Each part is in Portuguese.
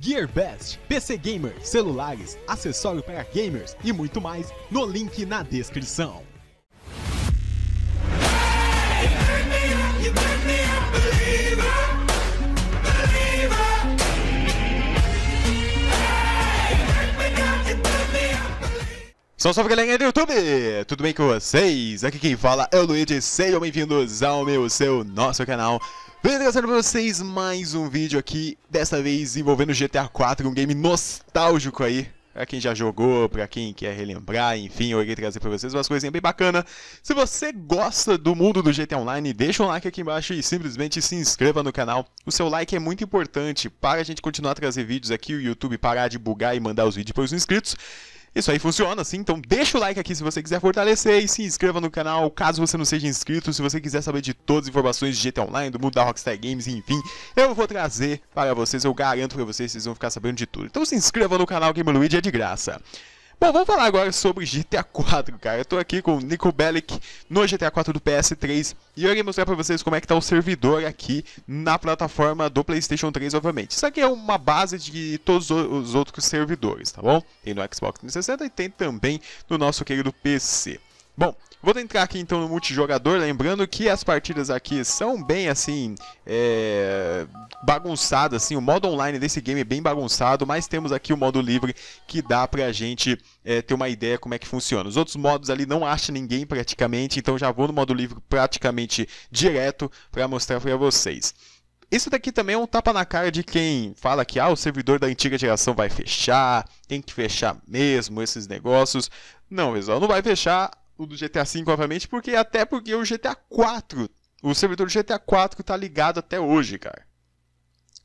GearBest, PC Gamer, celulares, acessório para gamers e muito mais no link na descrição. Salve, salve galerinha do YouTube! Tudo bem com vocês? Aqui quem fala é o Luigi, sejam bem-vindos ao meu, seu, nosso canal Beleza, trazendo pra vocês mais um vídeo aqui, dessa vez envolvendo GTA 4, um game nostálgico aí. Pra quem já jogou, pra quem quer relembrar, enfim, eu irei trazer pra vocês umas coisinhas bem bacanas. Se você gosta do mundo do GTA Online, deixa um like aqui embaixo e simplesmente se inscreva no canal. O seu like é muito importante para a gente continuar a trazer vídeos aqui, o YouTube parar de bugar e mandar os vídeos para os inscritos. Isso aí funciona, sim. Então deixa o like aqui se você quiser fortalecer e se inscreva no canal caso você não seja inscrito. Se você quiser saber de todas as informações de GTA Online, do mundo da Rockstar Games, enfim, eu vou trazer para vocês. Eu garanto para vocês, vocês vão ficar sabendo de tudo. Então se inscreva no canal Game Luigi, é de graça. Bom, vamos falar agora sobre GTA 4, cara. Eu tô aqui com o Nico Bellic no GTA 4 do PS3 e eu irei mostrar pra vocês como é que tá o servidor aqui na plataforma do PlayStation 3 novamente. Isso aqui é uma base de todos os outros servidores, tá bom? Tem no Xbox 360 e tem também no nosso querido PC. Bom, vou entrar aqui então no multijogador, lembrando que as partidas aqui são bem assim, é, bagunçadas, assim, o modo online desse game é bem bagunçado, mas temos aqui o modo livre que dá pra gente é, ter uma ideia como é que funciona. Os outros modos ali não acha ninguém praticamente, então já vou no modo livre praticamente direto para mostrar para vocês. Isso daqui também é um tapa na cara de quem fala que ah, o servidor da antiga geração vai fechar, tem que fechar mesmo esses negócios. Não, pessoal, não vai fechar o do GTA V, obviamente, porque até porque o GTA 4, o servidor do GTA 4 tá ligado até hoje, cara.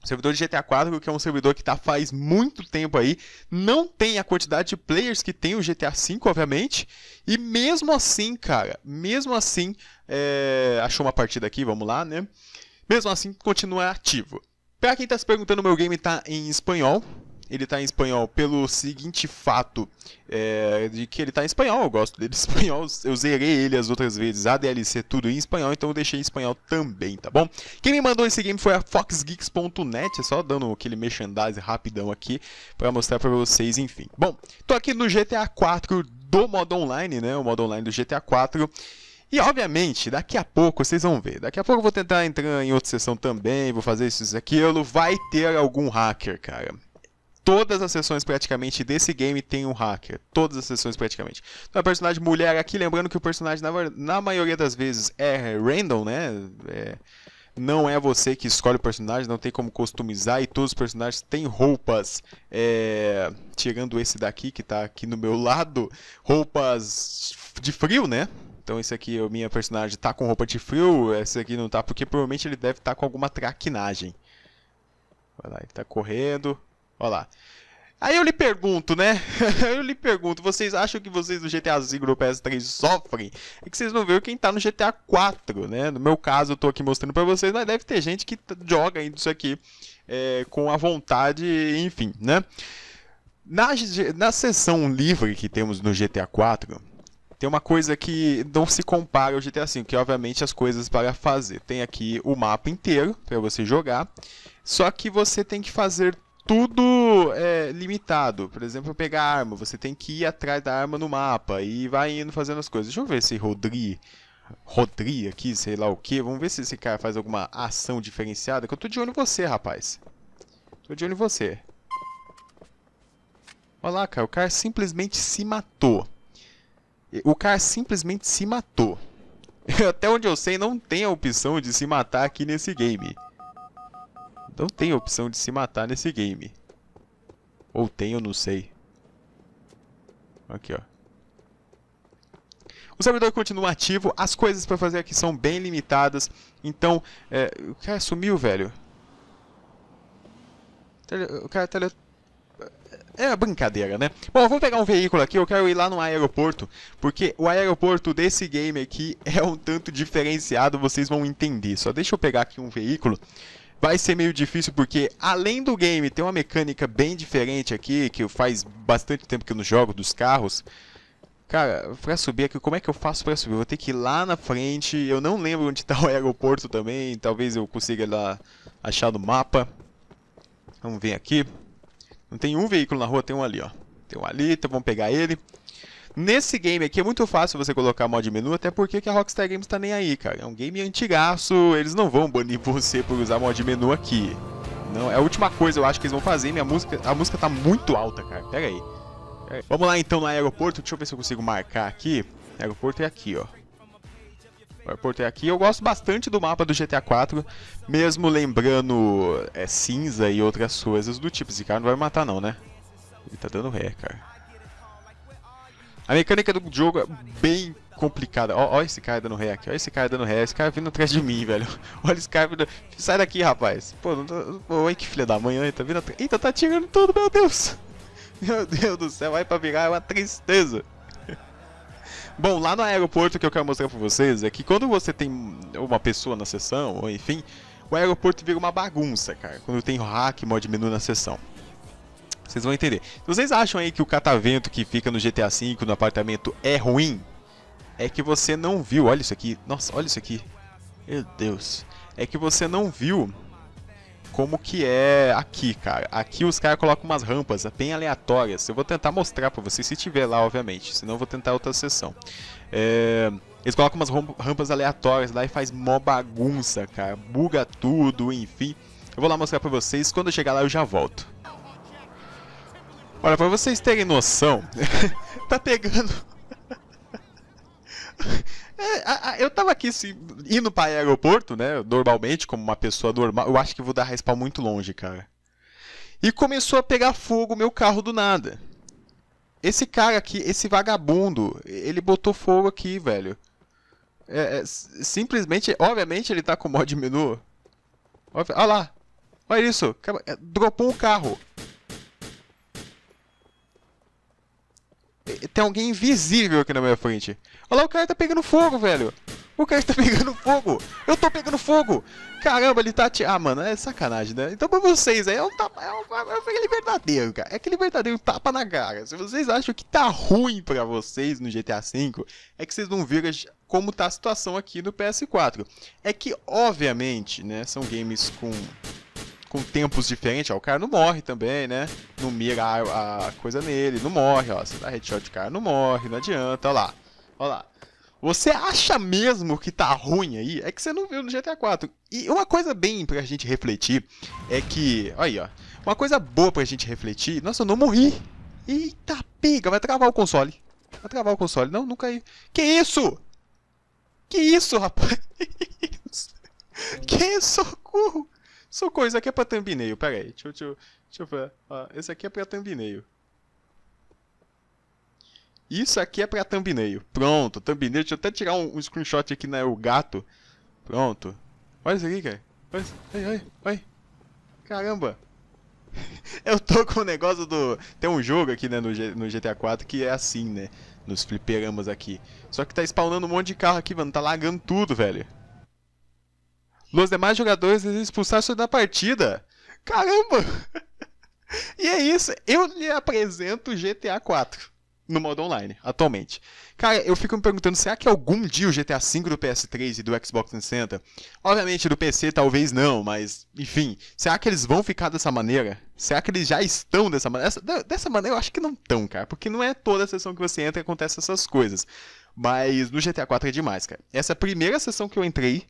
O servidor de GTA 4, que é um servidor que tá faz muito tempo aí, não tem a quantidade de players que tem o GTA V, obviamente. E mesmo assim, cara, mesmo assim, é... achou uma partida aqui, vamos lá, né? Mesmo assim, continua ativo. Para quem está se perguntando, meu game está em espanhol, ele está em espanhol pelo seguinte fato, é, de que ele está em espanhol, eu gosto dele em espanhol, eu zerei ele as outras vezes, a DLC tudo em espanhol, então eu deixei em espanhol também, tá bom? Quem me mandou esse game foi a foxgeeks.net, só dando aquele merchandise rapidão aqui para mostrar para vocês, enfim. Bom, tô aqui no GTA 4 do modo online, né, o modo online do GTA 4, e obviamente, daqui a pouco vocês vão ver. Daqui a pouco eu vou tentar entrar em outra sessão também, vou fazer isso e aquilo. Vai ter algum hacker, cara. Todas as sessões praticamente desse game tem um hacker. Todas as sessões praticamente. Então a personagem mulher aqui, lembrando que o personagem na, na maioria das vezes é random, né? É, não é você que escolhe o personagem, não tem como customizar e todos os personagens têm roupas, é, tirando esse daqui que está aqui no meu lado, roupas de frio, né? Então esse aqui, o minha personagem tá com roupa de frio, esse aqui não tá, porque provavelmente ele deve estar tá com alguma traquinagem. Vai lá, ele tá correndo. Olha lá. Aí eu lhe pergunto, né? eu lhe pergunto, vocês acham que vocês do GTA V do PS3 sofrem? É que vocês não veem quem tá no GTA 4, né? No meu caso, eu tô aqui mostrando para vocês, mas deve ter gente que joga ainda isso aqui é, com a vontade, enfim, né? Na, na sessão livre que temos no GTA 4, tem uma coisa que não se compara ao GTA V, que é obviamente as coisas para fazer. Tem aqui o mapa inteiro para você jogar, só que você tem que fazer tudo é limitado. Por exemplo, pegar arma, você tem que ir atrás da arma no mapa e vai indo fazendo as coisas. Deixa eu ver se Rodri, Rodri aqui, sei lá o que, vamos ver se esse cara faz alguma ação diferenciada, que eu tô de olho em você, rapaz. Tô de olho em você. Olha lá, cara, o cara simplesmente se matou. O cara simplesmente se matou. Até onde eu sei, não tem a opção de se matar aqui nesse game. Não tem opção de se matar nesse game. Ou tem, eu não sei. Aqui, ó. O servidor continua ativo, as coisas para fazer aqui são bem limitadas. Então, é, o cara sumiu, velho. O cara tele... É brincadeira, né? Bom, vou pegar um veículo aqui, eu quero ir lá no aeroporto, porque o aeroporto desse game aqui é um tanto diferenciado, vocês vão entender. Só deixa eu pegar aqui um veículo vai ser meio difícil porque além do game tem uma mecânica bem diferente aqui que faz bastante tempo que eu não jogo dos carros. Cara, pra subir aqui, como é que eu faço pra subir? Vou ter que ir lá na frente, eu não lembro onde tá o aeroporto também, talvez eu consiga lá achar no mapa. Vamos ver aqui. Não tem um veículo na rua, tem um ali, ó. Tem um ali, então vamos pegar ele. Nesse game aqui é muito fácil você colocar mod menu, até porque a Rockstar Games tá nem aí, cara. É um game antigaço, eles não vão banir você por usar mod menu aqui. Não, é a última coisa eu acho que eles vão fazer, minha música, a música tá muito alta, cara. Pera aí. aí. Vamos lá então no aeroporto, deixa eu ver se eu consigo marcar aqui. O aeroporto é aqui, ó. O aeroporto é aqui. Eu gosto bastante do mapa do GTA 4, mesmo lembrando é, cinza e outras coisas do tipo. Esse cara não vai matar não, né? Ele tá dando ré, cara. A mecânica do jogo é bem complicada. Ó, esse cara dando ré aqui, ó esse cara dando ré, esse cara vindo atrás de mim, velho. Olha esse cara vindo... Sai daqui, rapaz. Pô, não Oi, que filha da manhã, tá vindo atrás... Eita, tá tirando tudo, meu Deus. Meu Deus do céu, vai pra virar, é uma tristeza. Bom, lá no aeroporto que eu quero mostrar pra vocês é que quando você tem uma pessoa na sessão, ou enfim, o aeroporto vira uma bagunça, cara. Quando tem hack, mod menu na sessão. Vocês vão entender. Se vocês acham aí que o catavento que fica no GTA V, no apartamento, é ruim, é que você não viu. Olha isso aqui. Nossa, olha isso aqui. Meu Deus. É que você não viu como que é aqui, cara. Aqui os caras colocam umas rampas bem aleatórias. Eu vou tentar mostrar pra vocês, se tiver lá, obviamente. Senão eu vou tentar outra sessão. É... Eles colocam umas rampas aleatórias lá e faz mó bagunça, cara. Buga tudo, enfim. Eu vou lá mostrar pra vocês. Quando eu chegar lá eu já volto. Olha, pra vocês terem noção, tá pegando. É, eu tava aqui assim, indo para aeroporto, né? Normalmente, como uma pessoa normal. Eu acho que vou dar respawn muito longe, cara. E começou a pegar fogo meu carro do nada. Esse cara aqui, esse vagabundo, ele botou fogo aqui, velho. É, é, simplesmente, obviamente ele tá com mod menu. Olha lá. Olha isso. É, dropou um carro. tem alguém invisível aqui na minha frente. Olha lá, o cara tá pegando fogo, velho. O cara tá pegando fogo. Eu tô pegando fogo. Caramba, ele tá te Ah, mano, é sacanagem, né? Então pra vocês, é, um tapa, é, é, um, é aquele verdadeiro, cara. É aquele verdadeiro tapa na cara. Se vocês acham que tá ruim pra vocês no GTA V, é que vocês não viram como tá a situação aqui no PS4. É que, obviamente, né, são games com com tempos diferentes, ó, o cara não morre também, né? Não mira a, a coisa nele, não morre, ó. Você dá headshot cara, não morre, não adianta, ó lá. Ó lá. Você acha mesmo que tá ruim aí? É que você não viu no GTA 4. E uma coisa bem pra gente refletir é que. Aí, ó. Uma coisa boa pra gente refletir. Nossa, eu não morri. Eita pega, vai travar o console. Vai travar o console. Não, não caiu. Que isso? Que isso, rapaz? Que socorro? Socorro, isso aqui é pra thumbnail, pera aí. Deixa, deixa, deixa eu ver. Ó, esse aqui é pra thumbnail. Isso aqui é pra thumbnail. Pronto, thumbnail. Deixa eu até tirar um, um screenshot aqui né, o gato. Pronto. Olha isso aqui, cara. Olha, ai, ai, olha. Caramba. eu tô com o negócio do... Tem um jogo aqui, né, no, G... no GTA 4 que é assim, né? Nos fliperamas aqui. Só que tá spawnando um monte de carro aqui, mano. Tá lagando tudo, velho nos demais jogadores expulsaram-se da partida. Caramba! E é isso, eu lhe apresento GTA 4 no modo online, atualmente. Cara, eu fico me perguntando, será que algum dia o GTA V do PS3 e do Xbox 360, obviamente do PC talvez não, mas enfim, será que eles vão ficar dessa maneira? Será que eles já estão dessa maneira? Dessa maneira eu acho que não estão, cara, porque não é toda a sessão que você entra e acontece essas coisas. Mas no GTA 4 é demais, cara. Essa é primeira sessão que eu entrei,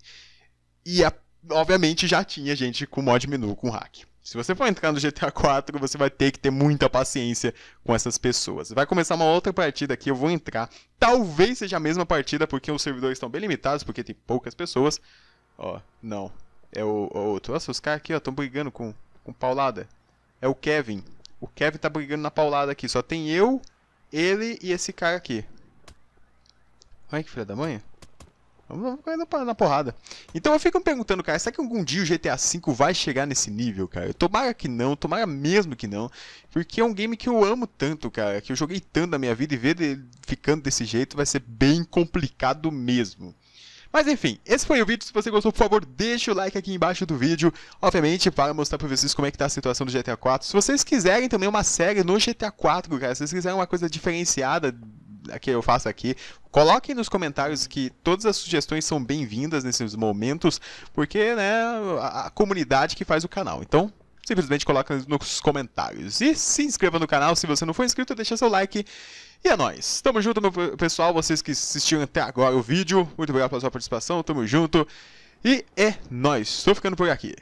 e, a, obviamente, já tinha gente com mod menu, com hack. Se você for entrar no GTA 4, você vai ter que ter muita paciência com essas pessoas. Vai começar uma outra partida aqui, eu vou entrar. Talvez seja a mesma partida, porque os servidores estão bem limitados, porque tem poucas pessoas. Ó, não. É o, o outro. Nossa, os caras aqui, estão brigando com, com paulada. É o Kevin. O Kevin tá brigando na paulada aqui. Só tem eu, ele e esse cara aqui. Olha que filha da manhã na porrada. Então eu fico me perguntando, cara, será que algum dia o GTA V vai chegar nesse nível, cara? Tomara que não, tomara mesmo que não. Porque é um game que eu amo tanto, cara, que eu joguei tanto na minha vida e ver ele ficando desse jeito vai ser bem complicado mesmo. Mas enfim, esse foi o vídeo. Se você gostou, por favor, deixa o like aqui embaixo do vídeo. Obviamente, para mostrar para vocês como é que tá a situação do GTA 4. Se vocês quiserem também uma série no GTA 4, cara, se vocês quiserem uma coisa diferenciada que eu faço aqui. Coloquem nos comentários que todas as sugestões são bem-vindas nesses momentos, porque né, a, a comunidade que faz o canal. Então, simplesmente coloca nos comentários. E se inscreva no canal se você não for inscrito, deixa seu like. E é nóis. Tamo junto, meu pessoal. Vocês que assistiram até agora o vídeo, muito obrigado pela sua participação. Tamo junto. E é nóis. Tô ficando por aqui.